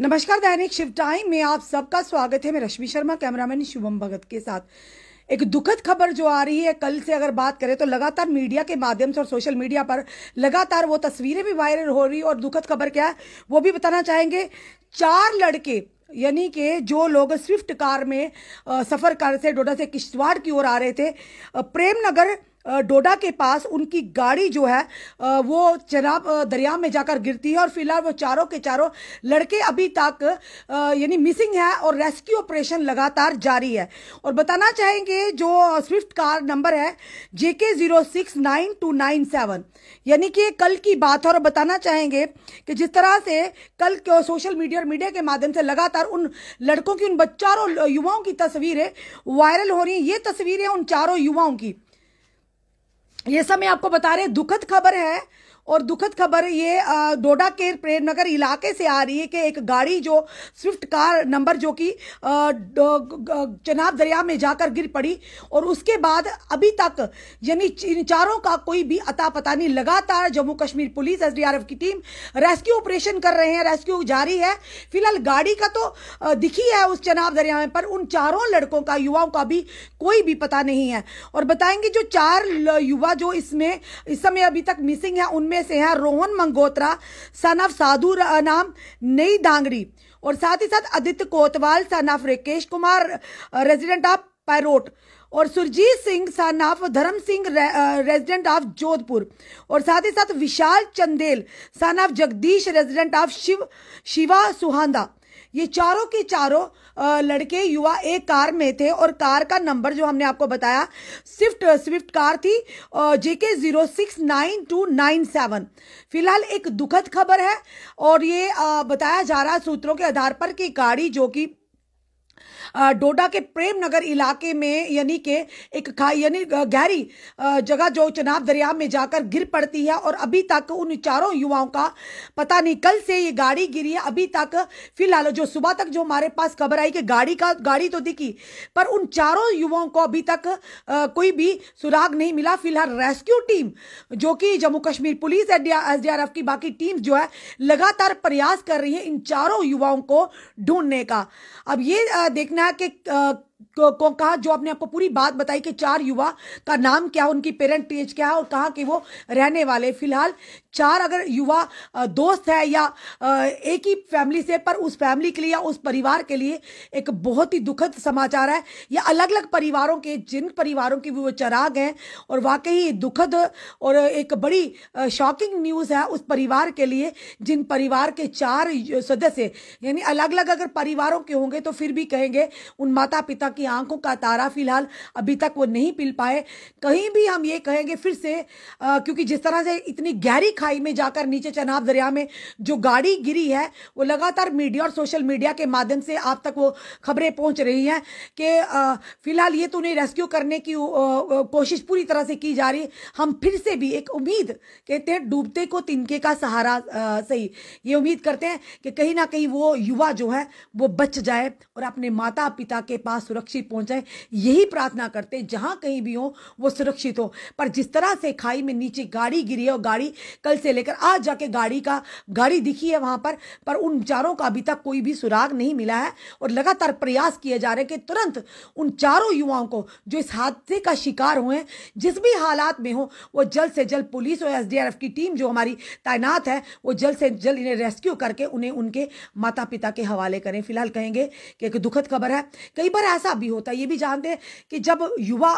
नमस्कार दैनिक शिव टाइम में आप सबका स्वागत है मैं रश्मि शर्मा कैमरामैन शुभम भगत के साथ एक दुखद खबर जो आ रही है कल से अगर बात करें तो लगातार मीडिया के माध्यम से और सोशल मीडिया पर लगातार वो तस्वीरें भी वायरल हो रही और दुखद खबर क्या है वो भी बताना चाहेंगे चार लड़के यानी कि जो लोग स्विफ्ट कार में सफ़र कर से डोडा से किश्तवाड़ की ओर आ रहे थे प्रेम नगर डोडा के पास उनकी गाड़ी जो है वो चनाब दरिया में जाकर गिरती है और फिलहाल वो चारों के चारों लड़के अभी तक यानी मिसिंग है और रेस्क्यू ऑपरेशन लगातार जारी है और बताना चाहेंगे जो स्विफ्ट कार नंबर है J K zero six nine two nine seven यानी कि कल की बात है और बताना चाहेंगे कि जिस तरह से कल सोशल मीडिया और मीडिया के माध्यम से लगातार उन लड़कों की उन चारों युवाओं की तस्वीरें वायरल हो रही हैं ये तस्वीरें उन चारों युवाओं की ये सब मैं आपको बता रहे दुखद खबर है और दुखद खबर ये डोडा के प्रेमनगर इलाके से आ रही है कि एक गाड़ी जो स्विफ्ट कार नंबर जो कि चनाब दरिया में जाकर गिर पड़ी और उसके बाद अभी तक यानी इन चारों का कोई भी अता पता नहीं लगातार जम्मू कश्मीर पुलिस एस की टीम रेस्क्यू ऑपरेशन कर रहे हैं रेस्क्यू जारी है फिलहाल गाड़ी का तो दिखी है उस चनाब दरिया में पर उन चारों लड़कों का युवाओं का भी कोई भी पता नहीं है और बताएंगे जो चार युवा जो इसमें इस समय अभी तक मिसिंग है उनमें में से हैं रोहन मंगोत्रा सन ऑफ साधु नाम नई दांगड़ी और साथ ही साथ Aditya Kotwal son of Rakesh Kumar resident of Parot और सुरजीत सिंह सन ऑफ धर्म सिंह रे, रेजिडेंट ऑफ जोधपुर और साथ ही साथ Vishal Chandel son of Jagdish resident of Shiv Shiva Suhanda ये चारों के चारों लड़के युवा एक कार में थे और कार का नंबर जो हमने आपको बताया स्विफ्ट स्विफ्ट कार थी J K zero six nine two nine seven फिलहाल एक दुखद खबर है और ये बताया जा रहा सूत्रों के आधार पर कि गाड़ी जो कि डोडा के प्रेम नगर इलाके में यानी के एक खाई यानी गहरी जगह जो चनाब दरिया में जाकर गिर पड़ती है और अभी तक उन चारों युवाओं का पता नहीं कल से ये गाड़ी गिरी है अभी तक फिलहाल जो सुबह तक जो हमारे पास खबर आई कि गाड़ी का गाड़ी तो दिखी पर उन चारों युवाओं को अभी तक आ, कोई भी सुराग नहीं मिला फिलहाल रेस्क्यू टीम जो कि जम्मू कश्मीर पुलिस एस की बाकी टीम जो है लगातार प्रयास कर रही है इन चारों युवाओं को ढूंढने का अब ये देखना कि को कहा जो आपने आपको पूरी बात बताई कि चार युवा का नाम क्या उनकी पेरेंट एज क्या है और कहा कि वो रहने वाले फिलहाल चार अगर युवा दोस्त है या एक ही फैमिली से पर उस फैमिली के लिए या उस परिवार के लिए एक बहुत ही दुखद समाचार है या अलग अलग परिवारों के जिन परिवारों के वो चराग हैं और वाकई दुखद और एक बड़ी शॉकिंग न्यूज़ है उस परिवार के लिए जिन परिवार के चार सदस्य यानी अलग अलग अगर परिवारों के होंगे तो फिर भी कहेंगे उन माता पिता देखा की आंखों का तारा फिलहाल अभी तक वो नहीं पिल पाए कहीं भी हम ये कहेंगे फिर से आ, क्योंकि जिस तरह से इतनी गहरी खाई में जाकर नीचे चनाब दरिया में जो गाड़ी गिरी है वो लगातार मीडिया और सोशल मीडिया के माध्यम से आप तक वो खबरें पहुंच रही हैं कि फिलहाल ये तो उन्हें रेस्क्यू करने की कोशिश पूरी तरह से की जा रही हम फिर से भी एक उम्मीद कहते हैं डूबते को तिनके का सहारा आ, सही ये उम्मीद करते हैं कि कहीं ना कहीं वो युवा जो है वो बच जाए और अपने माता पिता के पास सुरक्षित पहुंचाए यही प्रार्थना करते जहां कहीं भी हो वो सुरक्षित हो पर जिस तरह से खाई में नीचे गाड़ी गिरी है और गाड़ी कल से लेकर आज जाके गाड़ी का गाड़ी दिखी है वहां पर पर उन चारों का अभी तक कोई भी सुराग नहीं मिला है और लगातार प्रयास किए जा रहे हैं कि तुरंत उन चारों युवाओं को जो इस हादसे का शिकार हुए जिस भी हालात में हो वो जल्द से जल्द पुलिस और एस की टीम जो हमारी तैनात है वो जल्द से जल्द इन्हें रेस्क्यू करके उन्हें उनके माता पिता के हवाले करें फिलहाल कहेंगे कि एक दुखद खबर है कई बार ऐसा ऐसा भी होता है ये भी जानते हैं कि जब युवा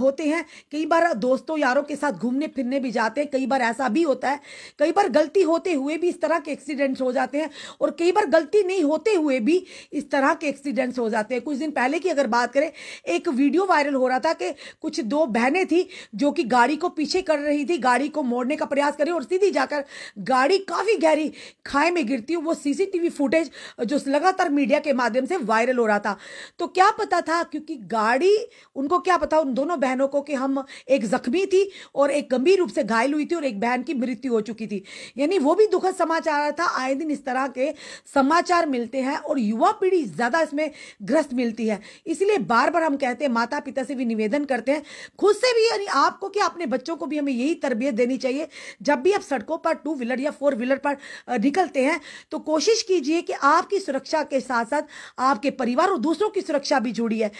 होते हैं कई बार दोस्तों यारों के साथ घूमने फिरने भी जाते हैं कई बार ऐसा भी होता है कई बार गलती होते हुए भी इस तरह के एक्सीडेंट्स हो जाते हैं और कई बार गलती नहीं होते हुए भी इस तरह के एक्सीडेंट्स हो जाते हैं कुछ दिन पहले की अगर बात करें एक वीडियो वायरल हो रहा था कि कुछ दो बहनें थी जो कि गाड़ी को पीछे कर रही थी गाड़ी को मोड़ने का प्रयास करी और सीधी जाकर गाड़ी काफ़ी गहरी खाए में गिरती वो सीसीटीवी फुटेज जो लगातार मीडिया के माध्यम से वायरल हो रहा था तो क्या पता पता था क्योंकि गाड़ी उनको क्या पता उन दोनों बहनों को कि हम एक जख्मी थी और एक गंभीर रूप से घायल हुई थी और एक बहन की मृत्यु हो चुकी थी यानी वो भी दुखद समाचार था आए दिन इस तरह के समाचार मिलते हैं और युवा पीढ़ी ज़्यादा इसमें ग्रस्त मिलती है इसलिए बार बार हम कहते हैं माता पिता से भी निवेदन करते हैं खुद से भी यानी आपको क्या अपने बच्चों को भी हमें यही तरबियत देनी चाहिए जब भी आप सड़कों पर टू व्हीलर या फोर व्हीलर पर निकलते हैं तो कोशिश कीजिए कि आपकी सुरक्षा के साथ साथ आपके परिवार और दूसरों की सुरक्षा भी जुड़े जुड़ी है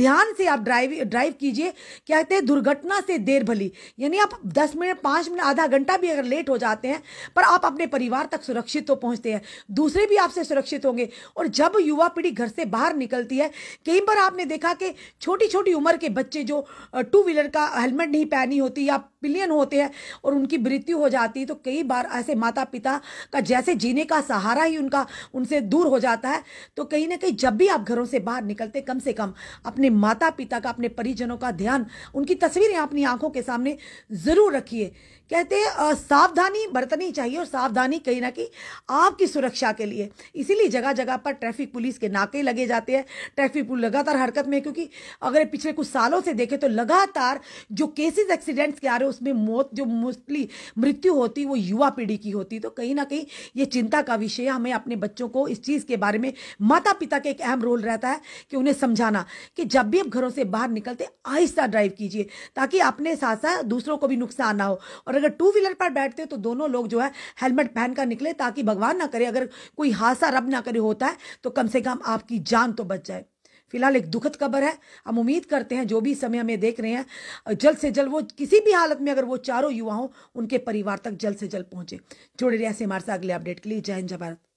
ध्यान से आप ड्राइव ड्राइव कीजिए क्या कहते हैं दुर्घटना से देर भली यानी आप दस मिनट पाँच मिनट आधा घंटा भी अगर लेट हो जाते हैं पर आप अपने परिवार तक सुरक्षित तो पहुँचते हैं दूसरे भी आपसे सुरक्षित होंगे और जब युवा पीढ़ी घर से बाहर निकलती है कहीं पर आपने देखा कि छोटी छोटी उम्र के बच्चे जो टू व्हीलर का हेलमेट नहीं पहनी होती या बिलियन होते हैं और उनकी मृत्यु हो जाती है तो कई बार ऐसे माता पिता का जैसे जीने का सहारा ही उनका उनसे दूर हो जाता है तो कहीं ना कहीं जब भी आप घरों से बाहर निकलते कम से कम अपने माता पिता का अपने परिजनों का ध्यान उनकी तस्वीरें अपनी आंखों के सामने ज़रूर रखिए कहते हैं सावधानी बरतनी चाहिए और सावधानी कहीं ना कहीं आपकी सुरक्षा के लिए इसीलिए जगह जगह पर ट्रैफिक पुलिस के नाके लगे जाते हैं ट्रैफिक पुलिस लगातार हरकत में क्योंकि अगर पिछले कुछ सालों से देखें तो लगातार जो केसेस एक्सीडेंट्स के आ रहे हैं उसमें मौत जो मोस्टली मृत्यु होती वो युवा पीढ़ी की होती तो कहीं ना कहीं ये चिंता का विषय हमें अपने बच्चों को इस चीज़ के बारे में माता पिता का एक अहम रोल रहता है कि उन्हें समझाना कि जब भी आप घरों से बाहर निकलते आहिस्ता ड्राइव कीजिए ताकि अपने साथ साथ दूसरों को भी नुकसान ना हो और और अगर टू व्हीलर पर बैठते हैं तो दोनों लोग जो है हेलमेट पहनकर निकले ताकि भगवान ना करे अगर कोई हादसा रब ना करे होता है तो कम से कम आपकी जान तो बच जाए फिलहाल एक दुखद खबर है हम उम्मीद करते हैं जो भी समय हमें देख रहे हैं जल्द से जल्द वो किसी भी हालत में अगर वो चारों युवाओं उनके परिवार तक जल्द से जल्द पहुंचे जुड़े रहे ऐसे हमारे साथ अगले अपडेट के लिए जय हिंद जय भारत